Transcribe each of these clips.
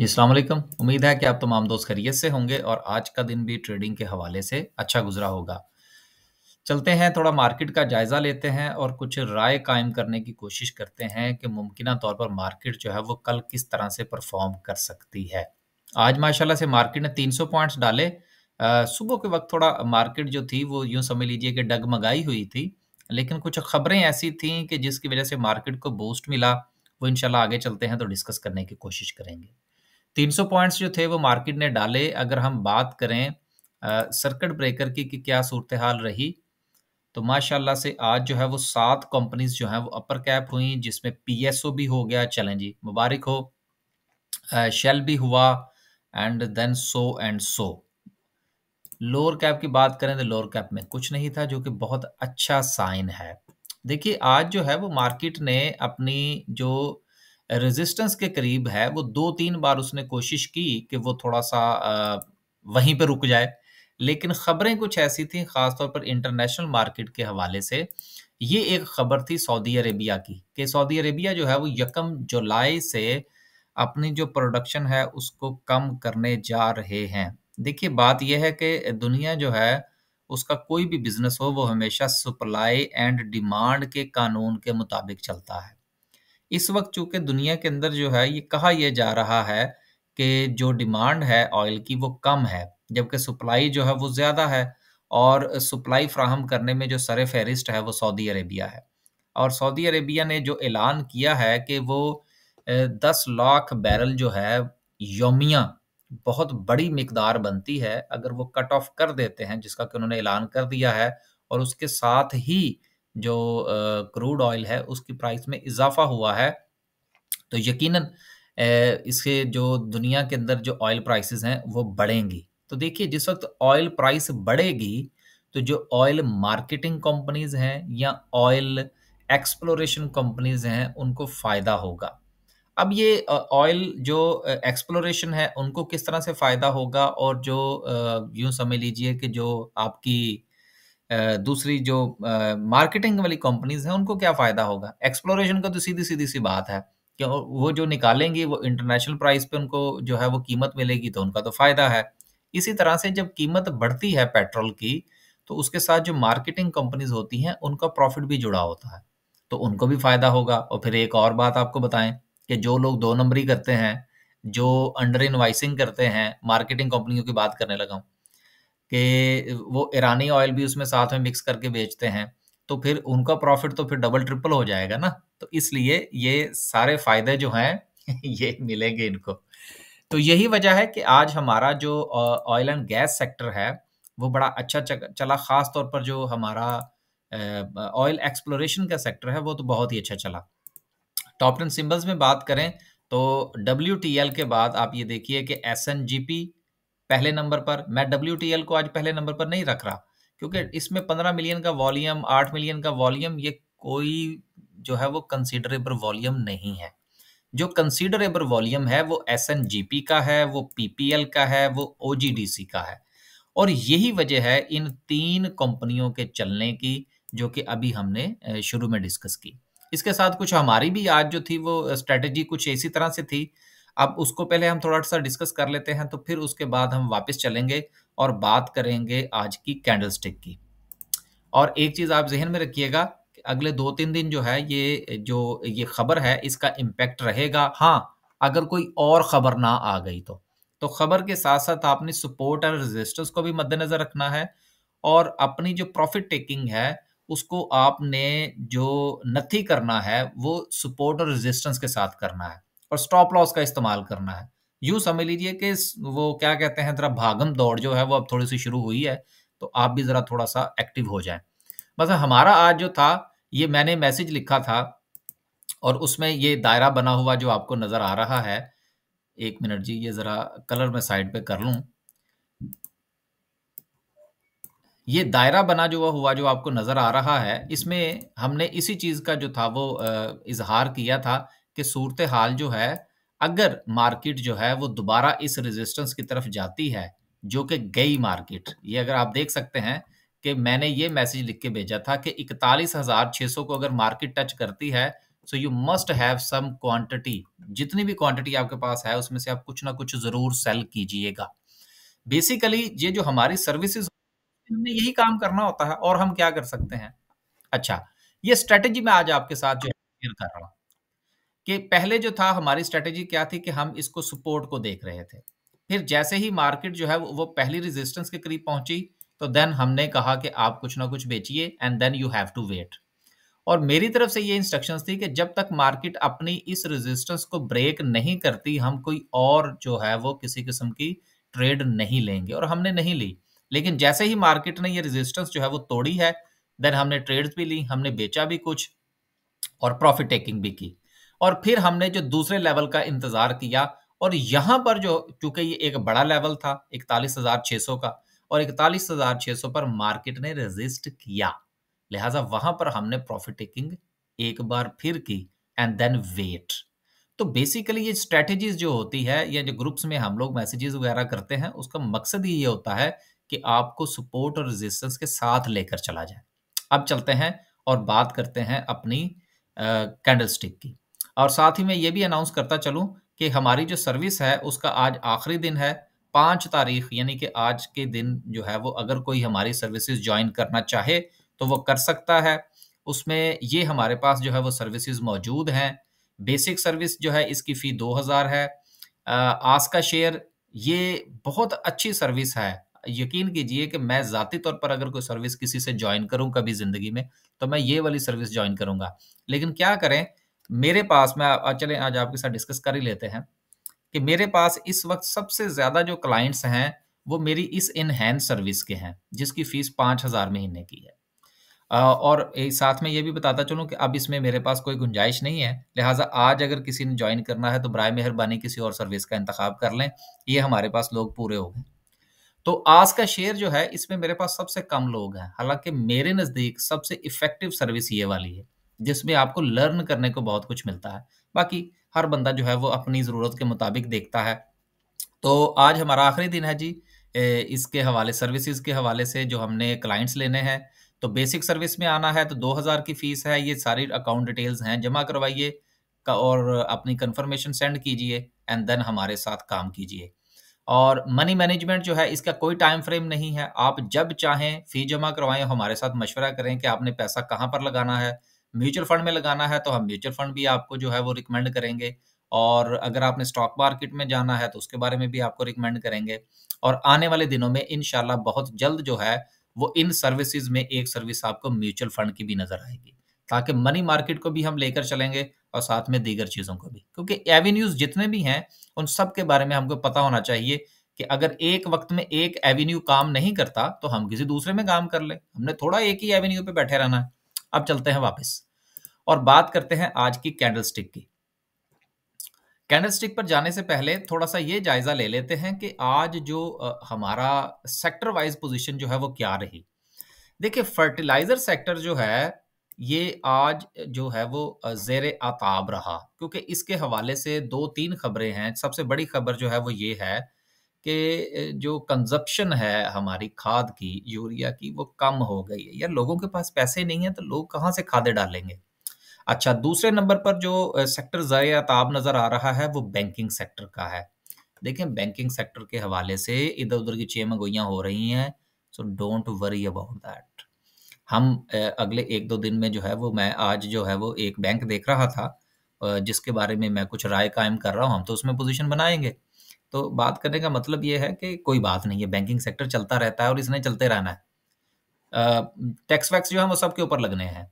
जी अलैक्म उम्मीद है कि आप तमाम दोस्त खैरियत से होंगे और आज का दिन भी ट्रेडिंग के हवाले से अच्छा गुजरा होगा चलते हैं थोड़ा मार्केट का जायज़ा लेते हैं और कुछ राय कायम करने की कोशिश करते हैं कि मुमकिन तौर पर मार्केट जो है वो कल किस तरह से परफॉर्म कर सकती है आज माशाल्लाह से मार्केट ने 300 पॉइंट्स डाले सुबह के वक्त थोड़ा मार्केट जो थी वो यूँ समझ लीजिए कि डगमगाई हुई थी लेकिन कुछ खबरें ऐसी थी कि जिसकी वजह से मार्केट को बूस्ट मिला वो इनशाला आगे चलते हैं तो डिस्कस करने की कोशिश करेंगे 300 पॉइंट्स जो थे वो मार्केट ने डाले अगर हम बात करें सर्किट ब्रेकर की कि क्या सूरत हाल रही तो माशाल्लाह से आज जो है वो सात कंपनीज जो हैं वो अपर कैप हुई जिसमें पीएसओ भी हो गया चलें जी मुबारक हो शेल भी हुआ and then so and so lower cap की बात करें तो लोअर कैप में कुछ नहीं था जो कि बहुत अच्छा साइन है देखिए आज जो है वो मार्केट ने अपनी जो रेजिस्टेंस के करीब है वो दो तीन बार उसने कोशिश की कि वो थोड़ा सा वहीं पर रुक जाए लेकिन खबरें कुछ ऐसी थी खासतौर पर इंटरनेशनल मार्केट के हवाले से ये एक खबर थी सऊदी अरेबिया की कि सऊदी अरेबिया जो है वो यकम जुलाई से अपनी जो प्रोडक्शन है उसको कम करने जा रहे हैं देखिए बात यह है कि दुनिया जो है उसका कोई भी बिजनेस हो वो हमेशा सप्लाई एंड डिमांड के कानून के मुताबिक चलता है इस वक्त चूंकि दुनिया के अंदर जो है ये कहा यह जा रहा है कि जो डिमांड है ऑयल की वो कम है जबकि सप्लाई जो है वो ज़्यादा है और सप्लाई फ्राहम करने में जो सर फहरिस्त है वो सऊदी अरेबिया है और सऊदी अरेबिया ने जो ऐलान किया है कि वो दस लाख बैरल जो है योमिया बहुत बड़ी मकदार बनती है अगर वो कट ऑफ कर देते हैं जिसका कि उन्होंने ऐलान कर दिया है और उसके साथ ही जो क्रूड ऑयल है उसकी प्राइस में इजाफा हुआ है तो यकीनन इसके जो दुनिया के अंदर जो ऑयल प्राइसेस हैं वो बढ़ेंगी तो देखिए जिस वक्त ऑयल प्राइस बढ़ेगी तो जो ऑयल मार्केटिंग कंपनीज हैं या ऑयल एक्सप्लोरेशन कंपनीज हैं उनको फ़ायदा होगा अब ये ऑयल जो एक्सप्लोरेशन है उनको किस तरह से फ़ायदा होगा और जो यूँ समझ लीजिए कि जो आपकी दूसरी जो मार्केटिंग वाली कंपनीज हैं उनको क्या फ़ायदा होगा एक्सप्लोरेशन का तो सीधी सीधी सी बात है कि वो जो निकालेंगी वो इंटरनेशनल प्राइस पे उनको जो है वो कीमत मिलेगी तो उनका तो फ़ायदा है इसी तरह से जब कीमत बढ़ती है पेट्रोल की तो उसके साथ जो मार्केटिंग कंपनीज होती हैं उनका प्रॉफिट भी जुड़ा होता है तो उनको भी फ़ायदा होगा और फिर एक और बात आपको बताएं कि जो लोग दो नंबरी करते हैं जो अंडर इन्वाइसिंग करते हैं मार्केटिंग कंपनियों की बात करने लगा हूँ कि वो ईरानी ऑयल भी उसमें साथ में मिक्स करके बेचते हैं तो फिर उनका प्रॉफिट तो फिर डबल ट्रिपल हो जाएगा ना तो इसलिए ये सारे फायदे जो हैं ये मिलेंगे इनको तो यही वजह है कि आज हमारा जो ऑयल एंड गैस सेक्टर है वो बड़ा अच्छा चला खास तौर पर जो हमारा ऑयल एक्सप्लोरेशन का सेक्टर है वो तो बहुत ही अच्छा चला टॉप टेन सिंबल्स में बात करें तो डब्ल्यू के बाद आप ये देखिए कि एस एन जी पी पहले नंबर पर मैं डब्ल्यू को आज पहले नंबर पर नहीं रख रहा क्योंकि इसमें पंद्रह मिलियन का वॉल्यूम आठ मिलियन का वॉल्यूम ये कोई जो है वो कंसिडरेबल वॉल्यूम नहीं है जो कंसिडरेबल वॉल्यूम है वो एस का है वो पी का है वो ओ का है और यही वजह है इन तीन कंपनियों के चलने की जो कि अभी हमने शुरू में डिस्कस की इसके साथ कुछ हमारी भी आज जो थी वो स्ट्रेटजी कुछ इसी तरह से थी अब उसको पहले हम थोड़ा सा डिस्कस कर लेते हैं तो फिर उसके बाद हम वापस चलेंगे और बात करेंगे आज की स्टिक की और एक चीज़ आप जहन में रखिएगा कि अगले दो तीन दिन जो है ये जो ये खबर है इसका इम्पैक्ट रहेगा हाँ अगर कोई और खबर ना आ गई तो तो खबर के साथ साथ आपने सपोर्ट एंड रेजिस्टेंस को भी मद्देनजर रखना है और अपनी जो प्रॉफिट टेकिंग है उसको आपने जो नथी करना है वो सपोर्ट और रेजिस्टेंस के साथ करना है और स्टॉप लॉस का इस्तेमाल करना है यूं समझ लीजिए कि वो क्या कहते हैं जरा भागम दौड़ जो है वो अब थोड़ी सी शुरू हुई है तो आप भी जरा थोड़ा सा एक्टिव हो जाए बस हमारा आज जो था ये मैंने मैसेज लिखा था और उसमें ये दायरा बना हुआ जो आपको नजर आ रहा है एक मिनट जी ये जरा कलर में साइड पे कर लू ये दायरा बना जो हुआ जो आपको नज़र आ रहा है इसमें हमने इसी चीज़ का जो था वो इजहार किया था कि सूरत हाल जो है अगर मार्केट जो है वो दोबारा इस रेजिस्टेंस की तरफ जाती है जो कि गई मार्केट ये अगर आप देख सकते हैं कि मैंने ये मैसेज लिख के भेजा था कि इकतालीस हजार छह सौ को अगर मार्केट टच करती है so you must have some quantity जितनी भी क्वांटिटी आपके पास है उसमें से आप कुछ ना कुछ जरूर सेल कीजिएगा बेसिकली ये जो हमारी सर्विसेज हमने यही काम करना होता है और हम क्या कर सकते हैं अच्छा ये स्ट्रेटेजी मैं आज आपके साथ जो शेयर कर रहा हूँ कि पहले जो था हमारी स्ट्रेटेजी क्या थी कि हम इसको सपोर्ट को देख रहे थे फिर जैसे ही मार्केट जो है वो पहली रेजिस्टेंस के करीब पहुंची तो देन हमने कहा कि आप कुछ ना कुछ बेचिए and then you have to wait और मेरी तरफ से ये इंस्ट्रक्शंस थी कि जब तक मार्केट अपनी इस रेजिस्टेंस को ब्रेक नहीं करती हम कोई और जो है वो किसी किस्म की ट्रेड नहीं लेंगे और हमने नहीं ली लेकिन जैसे ही मार्केट ने ये रेजिस्टेंस जो है वो तोड़ी है देन हमने ट्रेड्स भी ली हमने बेचा भी कुछ और प्रॉफिट टेकिंग भी की और फिर हमने जो दूसरे लेवल का इंतजार किया और यहां पर जो चूंकि ये एक बड़ा लेवल था इकतालीस हजार छह सौ का और इकतालीस हजार छह सौ पर मार्केट ने रेजिस्ट किया लिहाजा वहां पर हमने प्रॉफिट टेकिंग एक बार फिर की एंड देन वेट तो बेसिकली ये स्ट्रेटेजीज जो होती है या जो ग्रुप्स में हम लोग मैसेजेस वगैरह करते हैं उसका मकसद ही ये होता है कि आपको सपोर्ट और रेजिस्टेंस के साथ लेकर चला जाए अब चलते हैं और बात करते हैं अपनी कैंडलस्टिक की और साथ ही मैं ये भी अनाउंस करता चलूँ कि हमारी जो सर्विस है उसका आज आखिरी दिन है पाँच तारीख यानी कि आज के दिन जो है वो अगर कोई हमारी सर्विसेज ज्वाइन करना चाहे तो वो कर सकता है उसमें ये हमारे पास जो है वो सर्विसेज मौजूद हैं बेसिक सर्विस जो है इसकी फ़ी दो हज़ार है आज का शेयर ये बहुत अच्छी सर्विस है यकीन कीजिए कि मैं ज़ाती तौर पर अगर कोई सर्विस किसी से ज्वाइन करूँ कभी ज़िंदगी में तो मैं ये वाली सर्विस ज्वाइन करूंगा लेकिन क्या करें मेरे पास मैं चले आज आपके साथ डिस्कस कर ही लेते हैं कि मेरे पास इस वक्त सबसे ज़्यादा जो क्लाइंट्स हैं वो मेरी इस इनहैंड सर्विस के हैं जिसकी फ़ीस पाँच हज़ार महीने की है और साथ में ये भी बताता चलूँ कि अब इसमें मेरे पास कोई गुंजाइश नहीं है लिहाजा आज अगर किसी ने ज्वाइन करना है तो बर मेहरबानी किसी और सर्विस का इंतखब कर लें ये हमारे पास लोग पूरे हो गए तो आज का शेयर जो है इसमें मेरे पास सबसे कम लोग हैं हालांकि मेरे नज़दीक सबसे इफ़ेक्टिव सर्विस ये वाली है जिसमें आपको लर्न करने को बहुत कुछ मिलता है बाकी हर बंदा जो है वो अपनी ज़रूरत के मुताबिक देखता है तो आज हमारा आखिरी दिन है जी इसके हवाले सर्विसेज के हवाले से जो हमने क्लाइंट्स लेने हैं तो बेसिक सर्विस में आना है तो 2000 की फ़ीस है ये सारी अकाउंट डिटेल्स हैं जमा करवाइए और अपनी कंफर्मेशन सेंड कीजिए एंड देन हमारे साथ काम कीजिए और मनी मैनेजमेंट जो है इसका कोई टाइम फ्रेम नहीं है आप जब चाहें फ़ी जमा करवाएं हमारे साथ मशवरा करें कि आपने पैसा कहाँ पर लगाना है म्यूचुअल फंड में लगाना है तो हम म्यूचुअल फंड भी आपको जो है वो रिकमेंड करेंगे और अगर आपने स्टॉक मार्केट में जाना है तो उसके बारे में भी आपको रिकमेंड करेंगे और आने वाले दिनों में इन बहुत जल्द जो है वो इन सर्विसेज में एक सर्विस आपको म्यूचुअल फंड की भी नजर आएगी ताकि मनी मार्केट को भी हम लेकर चलेंगे और साथ में दीगर चीज़ों को भी क्योंकि एवेन्यूज जितने भी हैं उन सब के बारे में हमको पता होना चाहिए कि अगर एक वक्त में एक एवेन्यू काम नहीं करता तो हम किसी दूसरे में काम कर ले हमने थोड़ा एक ही एवेन्यू पे बैठे रहना है अब चलते हैं वापस और बात करते हैं आज की स्टिक की स्टिक पर जाने से पहले थोड़ा सा ये जायजा ले लेते हैं कि आज जो हमारा सेक्टर वाइज पोजिशन जो है वो क्या रही देखिए फर्टिलाइजर सेक्टर जो है ये आज जो है वो जेर आताब रहा क्योंकि इसके हवाले से दो तीन खबरें हैं सबसे बड़ी खबर जो है वो ये है कि जो कंजप्शन है हमारी खाद की यूरिया की वो कम हो गई है यार लोगों के पास पैसे नहीं है तो लोग कहाँ से खादें डालेंगे अच्छा दूसरे नंबर पर जो सेक्टर ज़ाय ताब नज़र आ रहा है वो बैंकिंग सेक्टर का है देखें बैंकिंग सेक्टर के हवाले से इधर उधर की गोइयाँ हो रही हैं so don't worry about that हम अगले एक दो दिन में जो है वो मैं आज जो है वो एक बैंक देख रहा था जिसके बारे में मैं कुछ राय कायम कर रहा हूँ हम तो उसमें पोजीशन बनाएंगे तो बात करने का मतलब ये है कि कोई बात नहीं है बैंकिंग सेक्टर चलता रहता है और इसने चलते रहना है टैक्स वैक्स जो है वो सबके ऊपर लगने हैं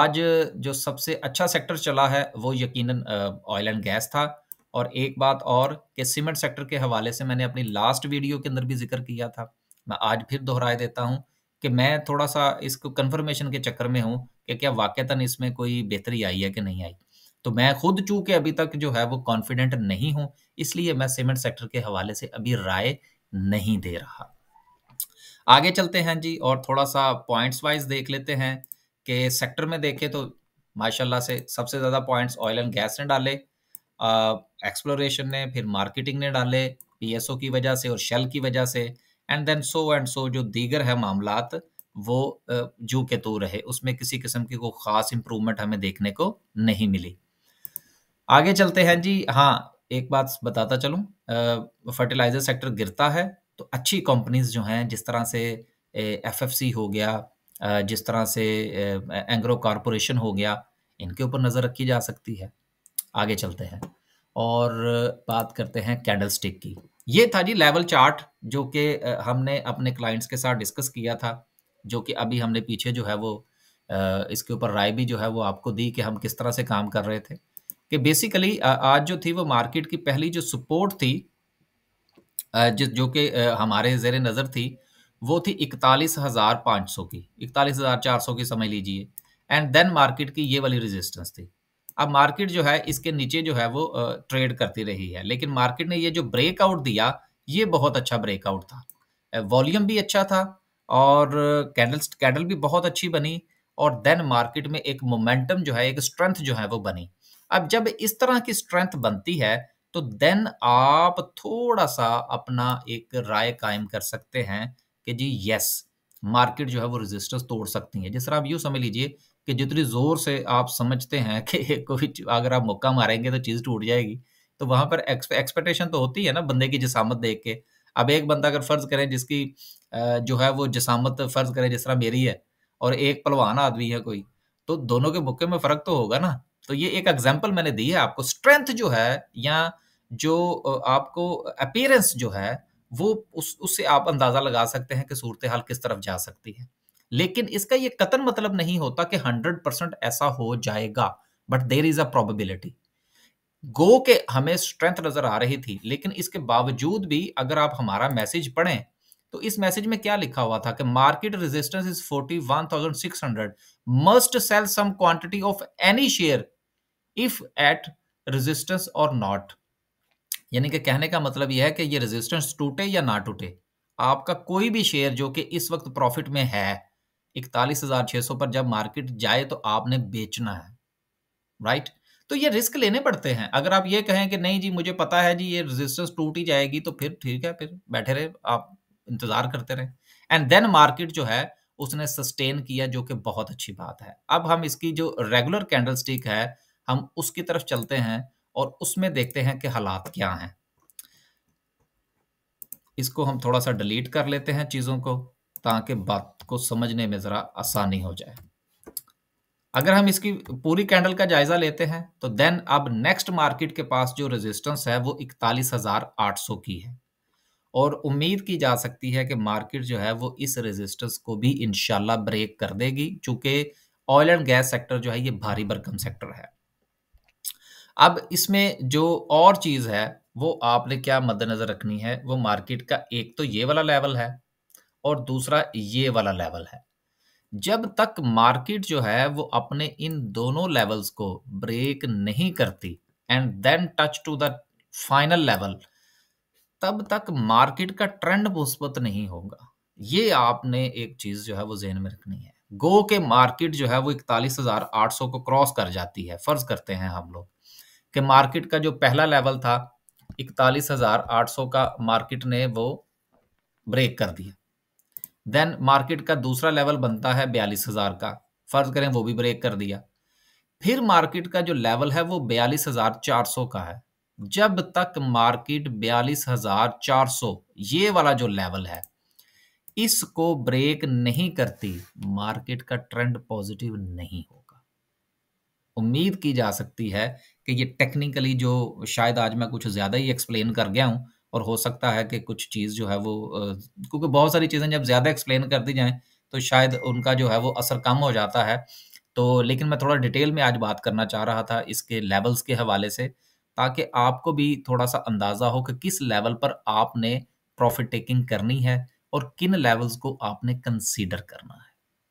आज जो सबसे अच्छा सेक्टर चला है वो यकीनन ऑयल एंड गैस था और एक बात और कि सीमेंट सेक्टर के हवाले से मैंने अपनी लास्ट वीडियो के अंदर भी जिक्र किया था मैं आज फिर दोहराए देता हूँ कि मैं थोड़ा सा इसको कन्फर्मेशन के चक्कर में हूँ कि क्या वाक़ता इसमें कोई बेहतरी आई है कि नहीं आई तो मैं खुद चूँकि अभी तक जो है वो कॉन्फिडेंट नहीं हूँ इसलिए मैं सीमेंट सेक्टर के हवाले से अभी राय नहीं दे रहा आगे चलते हैं जी और थोड़ा सा पॉइंट्स वाइज देख लेते हैं कि सेक्टर में देखें तो माशाल्लाह से सबसे ज़्यादा पॉइंट्स ऑयल एंड गैस ने डाले एक्सप्लोरेशन ने फिर मार्केटिंग ने डाले पीएसओ की वजह से और शेल की वजह से and then so and so जो दीगर है मामला वो जो के तो रहे उसमें किसी किस्म की कोई ख़ास इंप्रूवमेंट हमें देखने को नहीं मिली आगे चलते हैं जी हाँ एक बात बताता चलूँ फर्टिलाइजर सेक्टर गिरता है तो अच्छी कंपनीज जो हैं जिस तरह से एफ हो गया जिस तरह से एंग्रो कॉरपोरेशन हो गया इनके ऊपर नज़र रखी जा सकती है आगे चलते हैं और बात करते हैं स्टिक की ये था जी लेवल चार्ट जो कि हमने अपने क्लाइंट्स के साथ डिस्कस किया था जो कि अभी हमने पीछे जो है वो इसके ऊपर राय भी जो है वो आपको दी कि हम किस तरह से काम कर रहे थे कि बेसिकली आज जो थी वो मार्केट की पहली जो सपोर्ट थी जो जो कि हमारे जेर नज़र थी वो थी इकतालीस हज़ार पाँच सौ की इकतालीस हज़ार चार सौ की समझ लीजिए एंड देन मार्केट की ये वाली रेजिस्टेंस थी अब मार्केट जो है इसके नीचे जो है वो ट्रेड करती रही है लेकिन मार्केट ने ये जो ब्रेकआउट दिया ये बहुत अच्छा ब्रेकआउट था वॉल्यूम भी अच्छा था और कैंडल कैंडल भी बहुत अच्छी बनी और देन मार्केट में एक मोमेंटम जो है एक स्ट्रेंथ जो है वो बनी अब जब इस तरह की स्ट्रेंथ बनती है तो देन आप थोड़ा सा अपना एक राय कायम कर सकते हैं कि जी यस मार्केट जो है वो रेजिस्टेंस तोड़ सकती है जिस तरह आप यूँ समझ लीजिए कि जितनी ज़ोर से आप समझते हैं कि कोई अगर आप मौका मारेंगे तो चीज़ टूट जाएगी तो वहाँ पर एक्सपेक्टेशन तो होती है ना बंदे की जसामत देख के अब एक बंदा अगर फ़र्ज़ करें जिसकी जो है वो जसामत फ़र्ज़ करें जिस तरह मेरी है और एक पलवान आदमी है कोई तो दोनों के मुक्के में फ़र्क तो होगा ना तो ये एक एग्जाम्पल मैंने दी है आपको स्ट्रेंथ जो है या जो आपको अपेयरेंस जो है वो उस उससे आप अंदाजा लगा सकते हैं कि सूरत हाल किस तरफ जा सकती है लेकिन इसका ये कतन मतलब नहीं होता कि हंड्रेड परसेंट ऐसा हो जाएगा but there is a probability गो के हमें स्ट्रेंथ नजर आ रही थी लेकिन इसके बावजूद भी अगर आप हमारा मैसेज पढ़ें तो इस मैसेज में क्या लिखा हुआ था कि market resistance is forty one thousand six hundred must sell some quantity of any share if at resistance और नॉट यानी कि कहने का मतलब यह है कि ये रेजिस्टेंस टूटे या ना टूटे आपका कोई भी शेयर जो कि इस वक्त प्रॉफिट में है इकतालीस हजार छह सौ पर जब मार्केट जाए तो आपने बेचना है राइट right? तो ये रिस्क लेने पड़ते हैं अगर आप ये कहें कि नहीं जी मुझे पता है जी ये रेजिस्टेंस टूट ही जाएगी तो फिर ठीक है फिर बैठे रहे आप इंतजार करते रहे एंड देन मार्केट जो है उसने सस्टेन किया जो कि बहुत अच्छी बात है अब हम इसकी जो रेगुलर कैंडल है हम उसकी तरफ चलते हैं और उसमें देखते हैं कि हालात क्या हैं इसको हम थोड़ा सा डिलीट कर लेते हैं चीज़ों को ताकि बात को समझने में ज़रा आसानी हो जाए अगर हम इसकी पूरी कैंडल का जायज़ा लेते हैं तो देन अब नेक्स्ट मार्केट के पास जो रेजिस्टेंस है वो इकतालीस हज़ार आठ सौ की है और उम्मीद की जा सकती है कि मार्केट जो है वो इस रेजिस्टेंस को भी इनशाला ब्रेक कर देगी चूंकि ऑयल एंड गैस सेक्टर जो है ये भारी भरकम सेक्टर है अब इसमें जो और चीज़ है वो आपने क्या मद्देनज़र रखनी है वो मार्केट का एक तो ये वाला लेवल है और दूसरा ये वाला लेवल है जब तक मार्केट जो है वो अपने इन दोनों लेवल्स को ब्रेक नहीं करती and then touch to the final level तब तक मार्केट का ट्रेंड मुस्बत नहीं होगा ये आपने एक चीज़ जो है वो जहन में रखनी है गो के मार्केट जो है वो इकतालीस हज़ार आठ सौ को क्रॉस कर जाती है फर्ज करते हैं हम लोग कि मार्केट का जो पहला लेवल था इकतालीस हजार आठ सौ का मार्केट ने वो ब्रेक कर दिया देन मार्केट का दूसरा लेवल बनता है बयालीस हजार का फर्ज करें वो भी ब्रेक कर दिया फिर मार्केट का जो लेवल है वो बयालीस हजार चार सौ का है जब तक मार्केट बयालीस हजार चार सौ ये वाला जो लेवल है इसको ब्रेक नहीं करती मार्केट का ट्रेंड पॉजिटिव नहीं होगा उम्मीद की जा सकती है कि ये टेक्निकली जो शायद आज मैं कुछ ज़्यादा ही एक्सप्लेन कर गया हूँ और हो सकता है कि कुछ चीज़ जो है वो क्योंकि बहुत सारी चीज़ें जब ज़्यादा एक्सप्लेन कर दी जाएँ तो शायद उनका जो है वो असर कम हो जाता है तो लेकिन मैं थोड़ा डिटेल में आज बात करना चाह रहा था इसके लेवल्स के हवाले से ताकि आपको भी थोड़ा सा अंदाज़ा हो कि किस लेवल पर आपने प्रॉफिट टेकिंग करनी है और किन लेवल्स को आपने कंसीडर करना है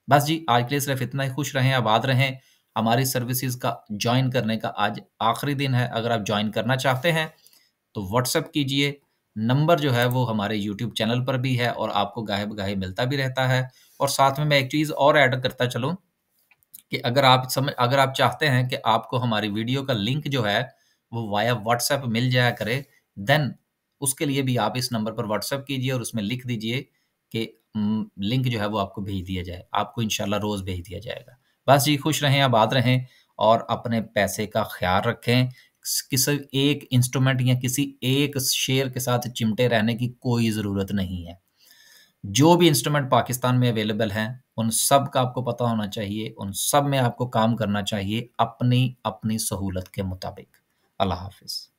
बस जी आज के लिए सिर्फ इतना ही खुश रहें आबाद रहें हमारी सर्विसेज का ज्वाइन करने का आज आखिरी दिन है अगर आप ज्वाइन करना चाहते हैं तो व्हाट्सअप कीजिए नंबर जो है वो हमारे यूट्यूब चैनल पर भी है और आपको गाहे बगाहे मिलता भी रहता है और साथ में मैं एक चीज़ और ऐड करता चलूँ कि अगर आप समझ अगर आप चाहते हैं कि आपको हमारी वीडियो का लिंक जो है वो वाया व्हाट्सएप मिल जाया करे देन उसके लिए भी आप इस नंबर पर व्हाट्सएप कीजिए और उसमें लिख दीजिए कि लिंक जो है वो आपको भेज दिया जाए आपको इनशाला रोज़ भेज दिया जाएगा बस जी खुश रहें आबाद रहें और अपने पैसे का ख्याल रखें किसी एक इंस्ट्रूमेंट या किसी एक शेयर के साथ चिमटे रहने की कोई ज़रूरत नहीं है जो भी इंस्ट्रूमेंट पाकिस्तान में अवेलेबल हैं उन सब का आपको पता होना चाहिए उन सब में आपको काम करना चाहिए अपनी अपनी सहूलत के मुताबिक अल्लाह हाफिज़